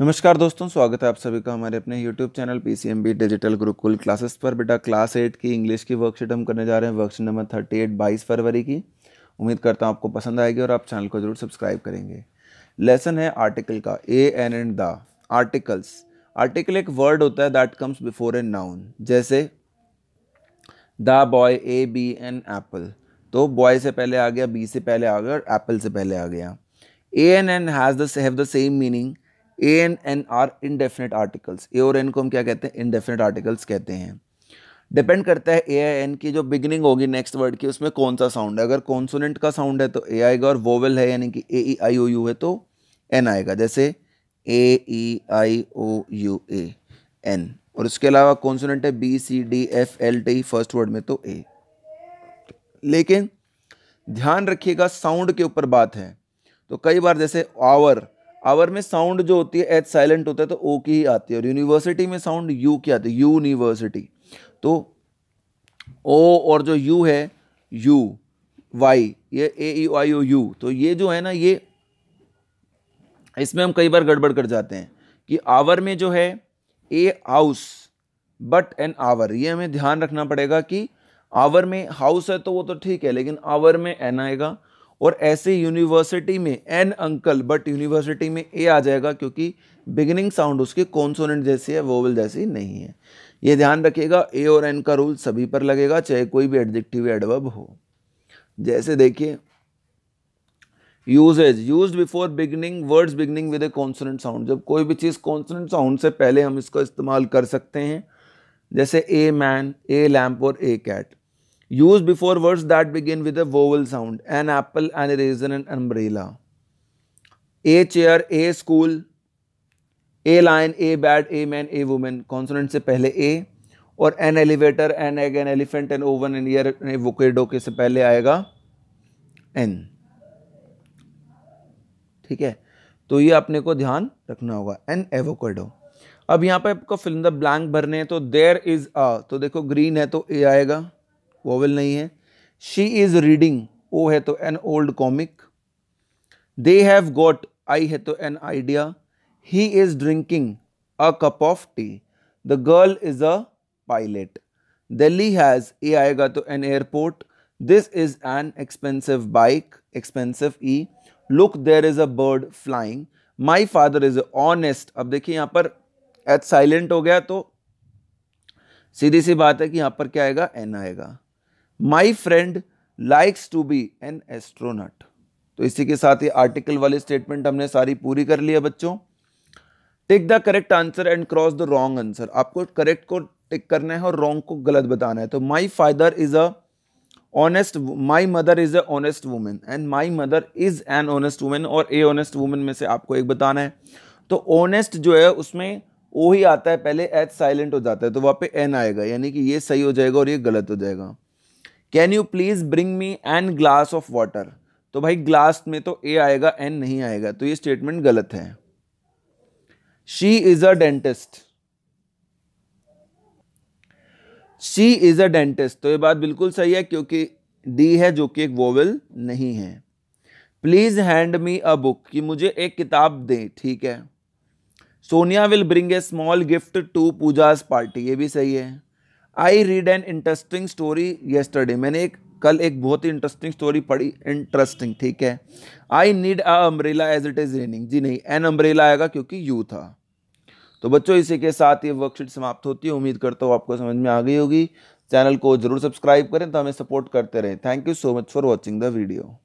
नमस्कार दोस्तों स्वागत है आप सभी का हमारे अपने YouTube channel P C M B digital Gurukul classes पर बेटा क्लास एट की इंग्लिश की वर्कशीट हम करने जा रहे हैं वर्कशीट नंबर थर्टी एट बाईस फरवरी की उम्मीद करता हूँ आपको पसंद आएगी और आप चैनल को जरूर सब्सक्राइब करेंगे लेसन है आर्टिकल का a an and the articles article एक वर्ड होता है that comes before an noun जैसे the boy a bee an apple तो बॉय से पहले आ गया बी से पहले आ गया और एप्पल से पहले आ गया a an an has the have the same meaning a an an are indefinite articles a और एन को हम क्या कहते हैं इनडेफिनेट आर्टिकल्स कहते हैं डिपेंड करता है ए आई एन की जो बिगिनिंग होगी नेक्स्ट वर्ड की उसमें कौन सा साउंड है अगर कॉन्सोनेंट का साउंड है तो ए आएगा और वोवेल है यानी कि ए ई आई ओ यू है तो एन आएगा जैसे ए ई आई ओ यू ए एन और उसके अलावा कॉन्सोनेंट है B C D F L T first word में तो ए लेकिन ध्यान रखिएगा साउंड के ऊपर बात है तो कई बार जैसे आवर आवर में साउंड जो होती है एच साइलेंट होता है तो ओ की ही आती है और यूनिवर्सिटी में साउंड यू की आती है यूनिवर्सिटी तो ओ और जो यू है यू वाई ये ए आई ओ यू तो ये जो है ना ये इसमें हम कई बार गड़बड़ कर जाते हैं कि आवर में जो है a house but an hour ये हमें ध्यान रखना पड़ेगा कि आवर में हाउस है तो वो तो ठीक है लेकिन आवर में एन आएगा और ऐसे यूनिवर्सिटी में एन अंकल बट यूनिवर्सिटी में ए आ जाएगा क्योंकि बिगिनिंग साउंड उसके कॉन्सोनेंट जैसी है वोवल जैसी नहीं है ये ध्यान रखिएगा ए और एन का रूल सभी पर लगेगा चाहे कोई भी एडजेक्टिव एडवर्ब हो जैसे देखिए uses use before beginning words beginning with a consonant sound जब कोई भी चीज़ कॉन्सोनेंट साउंड से पहले हम इसका इस्तेमाल कर सकते हैं जैसे ए मैन ए लैम्प और a cat Use before words that begin with a vowel sound. An apple, an eraser, an umbrella. A chair, a school, a line a bed a man a woman consonant से पहले a और an elevator an egg an elephant an oven an ear avocado के से पहले आएगा N ठीक है तो ये अपने को ध्यान रखना होगा एन एवोकेडो अब यहां पे आपको फिल्म द ब्लैंक भरने हैं तो देर इज़ अ तो देखो ग्रीन है तो ए आएगा वोवेल नहीं है शी इज़ रीडिंग ओ है तो an old comic they have got I है तो an idea he is drinking a cup of tea the girl is a pilot Delhi has a आएगा तो an airport this is an expensive bike expensive E look there is a bird flying my father is honest अब देखिए यहां पर H silent हो गया तो सीधी सी बात है कि यहां पर क्या आएगा एन आएगा my friend likes to be an astronaut तो इसी के साथ ये आर्टिकल वाले स्टेटमेंट हमने सारी पूरी कर लिया बच्चों tick the correct answer and cross the wrong answer आपको करेक्ट को टिक करना है और रॉन्ग को गलत बताना है तो my father is a honest my mother is a honest woman and my mother is an honest woman और ए ऑनेस्ट वुमेन में से आपको एक बताना है तो ऑनेस्ट जो है उसमें ओ ही आता है पहले एच साइलेंट हो जाता है तो वहां पे एन आएगा यानी कि ये सही हो जाएगा और ये गलत हो जाएगा can you please bring me an glass of water तो भाई ग्लास में तो ए आएगा एन नहीं आएगा तो ये स्टेटमेंट गलत है she is a dentist she is a dentist तो ये बात बिल्कुल सही है क्योंकि डी है जो कि एक वोवेल नहीं है please hand me a book कि मुझे एक किताब दे ठीक है Sonia will bring a small gift to Pooja's party ये भी सही है I read an interesting story yesterday मैंने एक कल एक बहुत ही इंटरेस्टिंग स्टोरी पढ़ी इंटरेस्टिंग ठीक है I need a umbrella as it is raining जी नहीं एन अम्ब्रेला आएगा क्योंकि यू था तो बच्चों इसी के साथ ये वर्कशीट समाप्त होती है उम्मीद करता हूँ आपको समझ में आ गई होगी चैनल को जरूर सब्सक्राइब करें तो हमें सपोर्ट करते रहें thank you so much for watching the video